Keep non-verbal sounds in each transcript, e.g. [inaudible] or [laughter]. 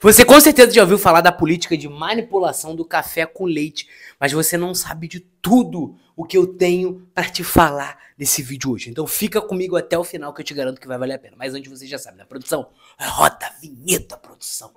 Você com certeza já ouviu falar da política de manipulação do café com leite, mas você não sabe de tudo o que eu tenho para te falar nesse vídeo hoje. Então fica comigo até o final que eu te garanto que vai valer a pena. Mas antes você já sabe, né, produção? Roda a vinheta, produção.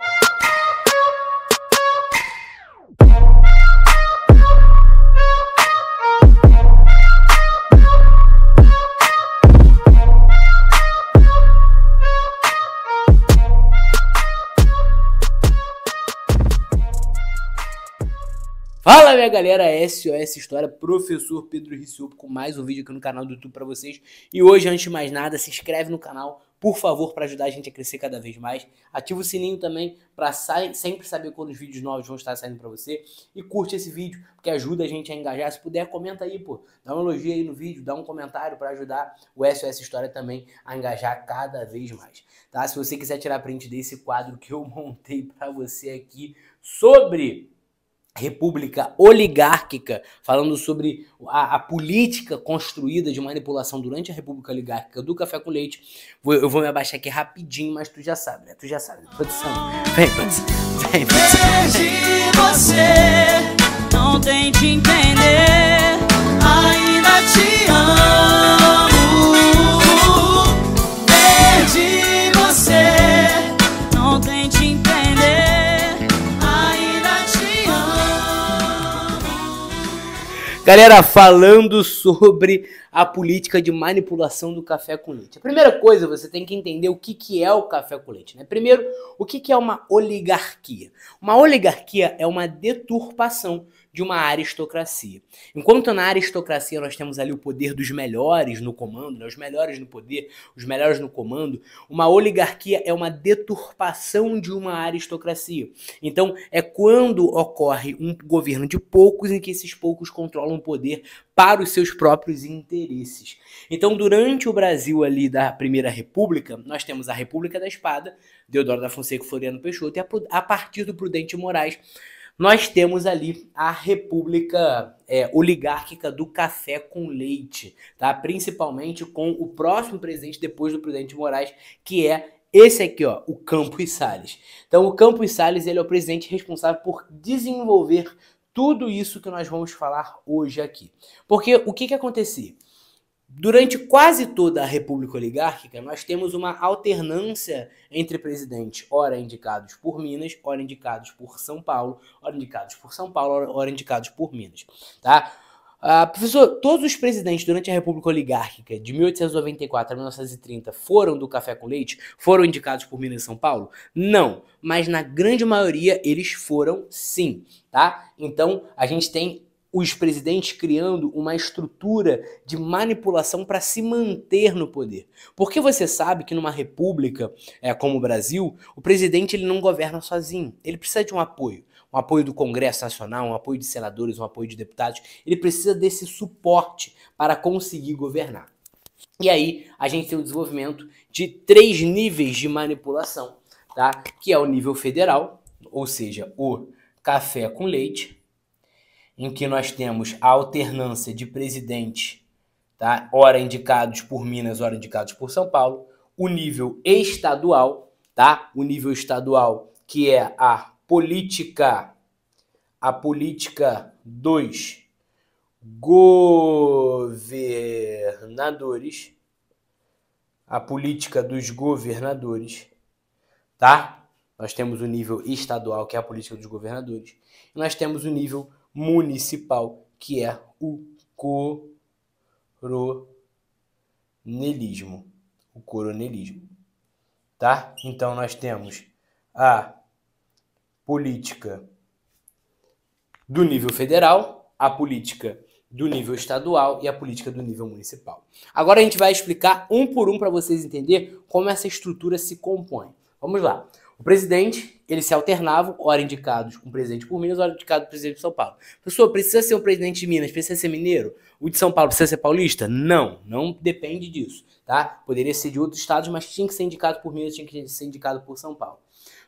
Fala minha galera, SOS é História, professor Pedro Ricciupo com mais um vídeo aqui no canal do YouTube para vocês. E hoje, antes de mais nada, se inscreve no canal, por favor, para ajudar a gente a crescer cada vez mais. Ativa o sininho também para sempre saber quando os vídeos novos vão estar saindo para você. E curte esse vídeo, porque ajuda a gente a engajar. Se puder, comenta aí, pô. Dá uma elogio aí no vídeo, dá um comentário para ajudar o SOS História também a engajar cada vez mais. Tá? Se você quiser tirar print desse quadro que eu [laughs] montei para você aqui sobre república oligárquica, falando sobre a, a, política construída de manipulação durante a república oligárquica do café com leite. Vou, eu vou me abaixar aqui rapidinho, mas tu já sabe, né? Tu já sabe. Produção. Vem, produção. Vem, produção. Vem. você, não entender, ainda te amo. Galera, falando sobre a política de manipulação do café com leite. A primeira coisa, você tem que entender o que, que é o café com leite. Né? Primeiro, o que, que é uma oligarquia? Uma oligarquia é uma deturpação de uma aristocracia. Enquanto na aristocracia nós temos ali o poder dos melhores no comando, né? os melhores no poder, os melhores no comando, uma oligarquia é uma deturpação de uma aristocracia. Então é quando ocorre um governo de poucos em que esses poucos controlam o poder para os seus próprios interesses. Então, durante o Brasil ali da Primeira República, nós temos a República da Espada, Deodoro da Fonseca e Floriano Peixoto, e a, a partir do Prudente Moraes, nós temos ali a república é, oligárquica do café com leite, tá? principalmente com o próximo presidente depois do presidente Moraes, que é esse aqui, ó, o Campos Salles. Então, o Campos Salles ele é o presidente responsável por desenvolver tudo isso que nós vamos falar hoje aqui. Porque o que, que acontecia? Durante quase toda a República Oligárquica, nós temos uma alternância entre presidentes, ora indicados por Minas, ora indicados por São Paulo, ora indicados por São Paulo, ora indicados por Minas. Tá? Uh, professor, todos os presidentes durante a República Oligárquica, de 1894 a 1930, foram do café com leite? Foram indicados por Minas e São Paulo? Não, mas na grande maioria eles foram sim, tá? Então a gente tem os presidentes criando uma estrutura de manipulação para se manter no poder. Porque você sabe que numa república é, como o Brasil, o presidente ele não governa sozinho. Ele precisa de um apoio. Um apoio do Congresso Nacional, um apoio de senadores, um apoio de deputados. Ele precisa desse suporte para conseguir governar. E aí a gente tem o desenvolvimento de três níveis de manipulação, tá? que é o nível federal, ou seja, o café com leite em que nós temos a alternância de presidente, tá? ora indicados por Minas, ora indicados por São Paulo, o nível estadual, tá? o nível estadual que é a política, a política 2, governadores, a política dos governadores, tá? Nós temos o nível estadual, que é a política dos governadores, e nós temos o nível municipal, que é o coronelismo. O coronelismo. Tá? Então nós temos a política do nível federal, a política do nível estadual e a política do nível municipal. Agora a gente vai explicar um por um para vocês entender como essa estrutura se compõe. Vamos lá. O presidente, ele se alternava, ora indicados com presidente por Minas, ora indicado com presidente de São Paulo. Pessoa, precisa ser o presidente de Minas, precisa ser mineiro? O de São Paulo precisa ser paulista? Não, não depende disso, tá? Poderia ser de outros estados, mas tinha que ser indicado por Minas, tinha que ser indicado por São Paulo.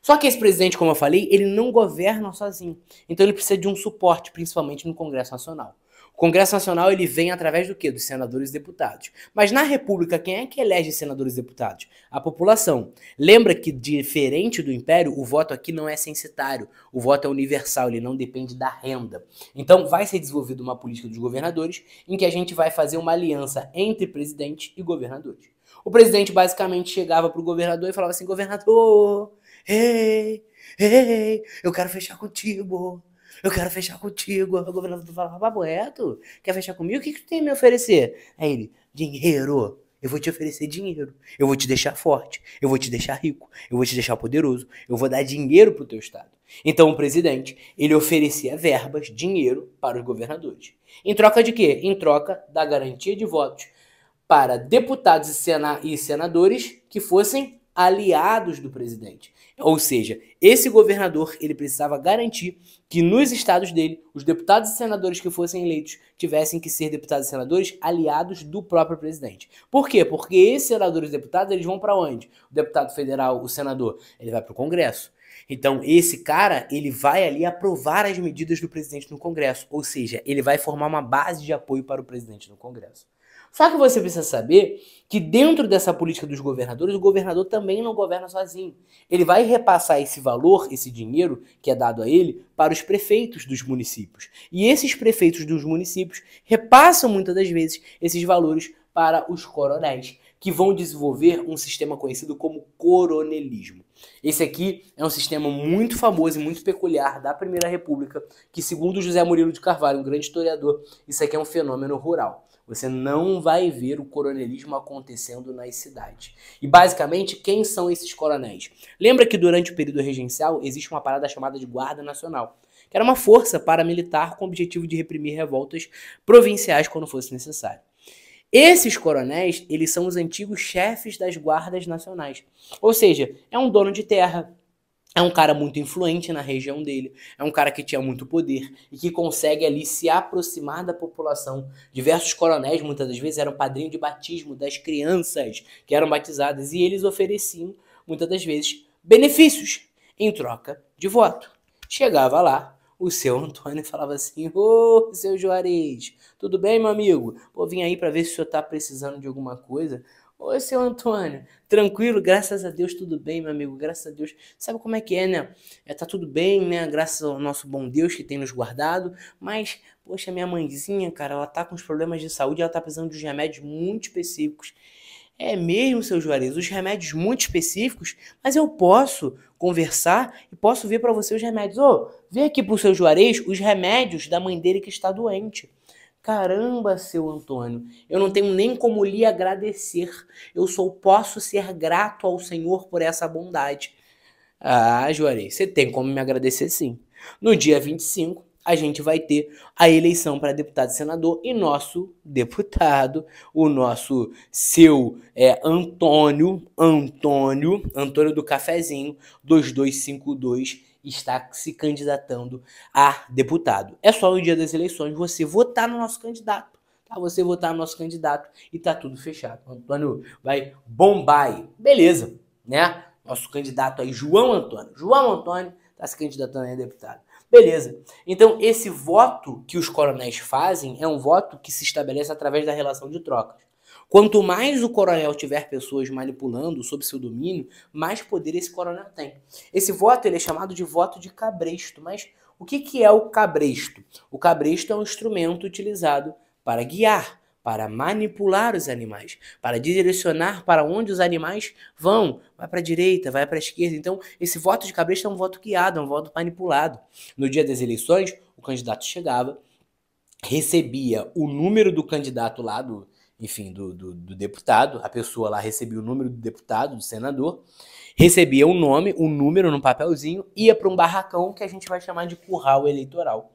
Só que esse presidente, como eu falei, ele não governa sozinho. Então ele precisa de um suporte, principalmente no Congresso Nacional. O Congresso Nacional ele vem através do quê? Dos senadores e deputados. Mas na República, quem é que elege senadores e deputados? A população. Lembra que, diferente do Império, o voto aqui não é censitário. O voto é universal, ele não depende da renda. Então, vai ser desenvolvida uma política dos governadores em que a gente vai fazer uma aliança entre presidente e governadores. O presidente basicamente chegava para o governador e falava assim: governador, ei, ei, eu quero fechar contigo eu quero fechar contigo. o governador tá fala, papo reto, quer fechar comigo? O que, que tu tem a me oferecer? Aí ele, dinheiro. Eu vou te oferecer dinheiro. Eu vou te deixar forte. Eu vou te deixar rico. Eu vou te deixar poderoso. Eu vou dar dinheiro para o teu Estado. Então o presidente, ele oferecia verbas, dinheiro para os governadores. Em troca de quê? Em troca da garantia de votos para deputados e, sena e senadores que fossem aliados do presidente. Ou seja, esse governador ele precisava garantir que nos estados dele, os deputados e senadores que fossem eleitos tivessem que ser deputados e senadores aliados do próprio presidente. Por quê? Porque esses senadores e deputados eles vão para onde? O deputado federal, o senador, ele vai para o Congresso. Então, esse cara, ele vai ali aprovar as medidas do presidente no Congresso, ou seja, ele vai formar uma base de apoio para o presidente no Congresso. Só que você precisa saber que dentro dessa política dos governadores, o governador também não governa sozinho. Ele vai repassar esse valor, esse dinheiro que é dado a ele, para os prefeitos dos municípios. E esses prefeitos dos municípios repassam muitas das vezes esses valores para os coronéis, que vão desenvolver um sistema conhecido como coronelismo. Esse aqui é um sistema muito famoso e muito peculiar da Primeira República, que segundo José Murilo de Carvalho, um grande historiador, isso aqui é um fenômeno rural. Você não vai ver o coronelismo acontecendo nas cidades. E basicamente, quem são esses coronéis? Lembra que durante o período regencial existe uma parada chamada de Guarda Nacional, que era uma força paramilitar com o objetivo de reprimir revoltas provinciais quando fosse necessário. Esses coronéis, eles são os antigos chefes das guardas nacionais. Ou seja, é um dono de terra, é um cara muito influente na região dele, é um cara que tinha muito poder e que consegue ali se aproximar da população. Diversos coronéis, muitas das vezes, eram padrinho de batismo das crianças que eram batizadas e eles ofereciam, muitas das vezes, benefícios em troca de voto. Chegava lá, o seu Antônio falava assim: Ô, oh, seu Juarez, tudo bem, meu amigo? Vou vir aí para ver se o senhor está precisando de alguma coisa. Ô, seu Antônio, tranquilo, graças a Deus, tudo bem, meu amigo, graças a Deus. Sabe como é que é, né? É, tá tudo bem, né? Graças ao nosso bom Deus que tem nos guardado. Mas, poxa, minha mãezinha, cara, ela tá com os problemas de saúde, ela tá precisando de remédios muito específicos. É mesmo, seu Juarez, os remédios muito específicos, mas eu posso conversar e posso ver para você os remédios. Ô, oh, vem aqui pro seu Juarez os remédios da mãe dele que está doente. Caramba, seu Antônio, eu não tenho nem como lhe agradecer. Eu só posso ser grato ao Senhor por essa bondade. Ah, Juarez, você tem como me agradecer sim. No dia 25, a gente vai ter a eleição para deputado e senador e nosso deputado, o nosso seu é, Antônio, Antônio, Antônio do Cafezinho, 2252, está se candidatando a deputado. É só no dia das eleições você votar no nosso candidato. Tá? Você votar no nosso candidato e tá tudo fechado. Antônio vai bombar aí. Beleza, né? Nosso candidato aí, João Antônio. João Antônio está se candidatando a deputado. Beleza. Então, esse voto que os coronéis fazem é um voto que se estabelece através da relação de trocas. Quanto mais o coronel tiver pessoas manipulando sob seu domínio, mais poder esse coronel tem. Esse voto ele é chamado de voto de cabresto. Mas o que, que é o cabresto? O cabresto é um instrumento utilizado para guiar para manipular os animais, para direcionar para onde os animais vão. Vai para a direita, vai para a esquerda. Então, esse voto de cabeça é um voto guiado, é um voto manipulado. No dia das eleições, o candidato chegava, recebia o número do candidato lá, do, enfim, do, do, do deputado, a pessoa lá recebia o número do deputado, do senador, recebia o um nome, o um número num papelzinho, ia para um barracão que a gente vai chamar de curral eleitoral.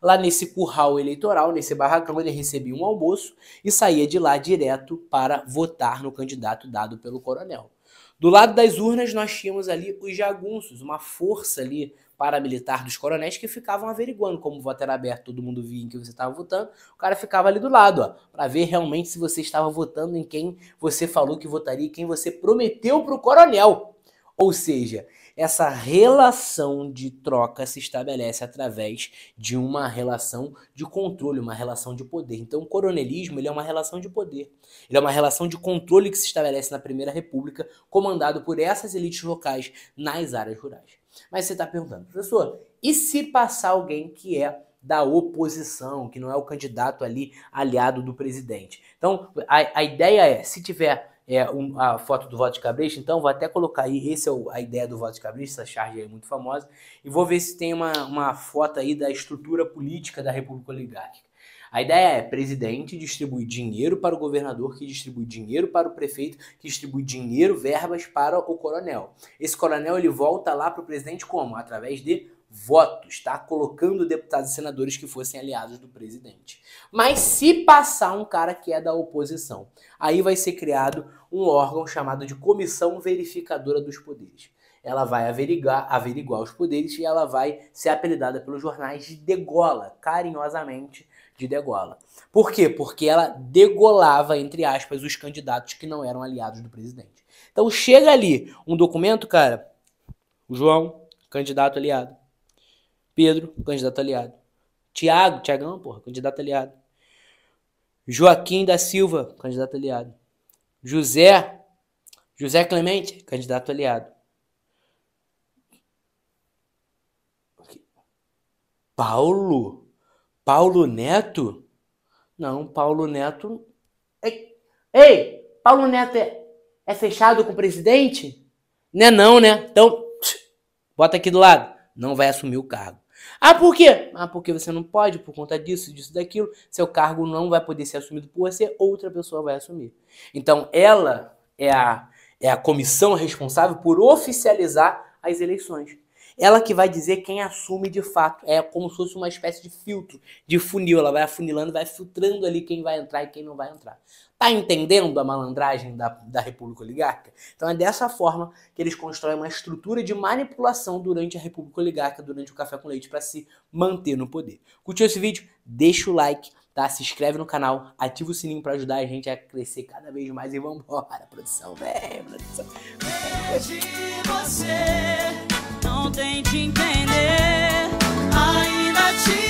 Lá nesse curral eleitoral, nesse barracão, ele recebia um almoço e saía de lá direto para votar no candidato dado pelo coronel. Do lado das urnas, nós tínhamos ali os jagunços, uma força ali paramilitar dos coronéis que ficavam averiguando como o voto era aberto, todo mundo via em que você estava votando, o cara ficava ali do lado, ó, para ver realmente se você estava votando em quem você falou que votaria, quem você prometeu para o coronel. Ou seja, essa relação de troca se estabelece através de uma relação de controle, uma relação de poder. Então, o coronelismo ele é uma relação de poder. Ele é uma relação de controle que se estabelece na Primeira República, comandado por essas elites locais nas áreas rurais. Mas você está perguntando, professor, e se passar alguém que é da oposição, que não é o candidato ali aliado do presidente? Então, a, a ideia é, se tiver é, um, a foto do voto de cabresto, então vou até colocar aí, essa é o, a ideia do voto de cabresto, essa charge aí é muito famosa, e vou ver se tem uma, uma foto aí da estrutura política da República Oligárquica. A ideia é presidente distribui dinheiro para o governador, que distribui dinheiro para o prefeito, que distribui dinheiro, verbas para o coronel. Esse coronel ele volta lá para o presidente como? Através de votos, tá? Colocando deputados e senadores que fossem aliados do presidente. Mas se passar um cara que é da oposição, aí vai ser criado um órgão chamado de Comissão Verificadora dos Poderes. Ela vai averiguar, averiguar os poderes e ela vai ser apelidada pelos jornais de degola, carinhosamente de degola. Por quê? Porque ela degolava, entre aspas, os candidatos que não eram aliados do presidente. Então chega ali um documento, cara, o João, candidato aliado. Pedro, candidato aliado. Tiago, Tiagão, porra, candidato aliado. Joaquim da Silva, candidato aliado. José, José Clemente, candidato aliado. Paulo? Paulo Neto? Não, Paulo Neto. É- Ei, Paulo Neto é, é, fechado com o presidente? Não é não, né? Então, bota aqui do lado. Não vai assumir o cargo. Ah, por quê? Ah, porque você não pode, por conta disso, disso, daquilo. Seu cargo não vai poder ser assumido por você, outra pessoa vai assumir. Então, ela é a, é a comissão responsável por oficializar as eleições. Ela que vai dizer quem assume de fato. É como se fosse uma espécie de filtro, de funil. Ela vai afunilando, vai filtrando ali quem vai entrar e quem não vai entrar. Tá entendendo a malandragem da, da República Oligárquica? Então é dessa forma que eles constroem uma estrutura de manipulação durante a República Oligárquica, durante o café com leite, para se manter no poder. Curtiu esse vídeo? Deixa o like, tá? Se inscreve no canal, ativa o sininho para ajudar a gente a crescer cada vez mais e vambora, produção, vem, produção. Vejo você não tente entender. Ainda te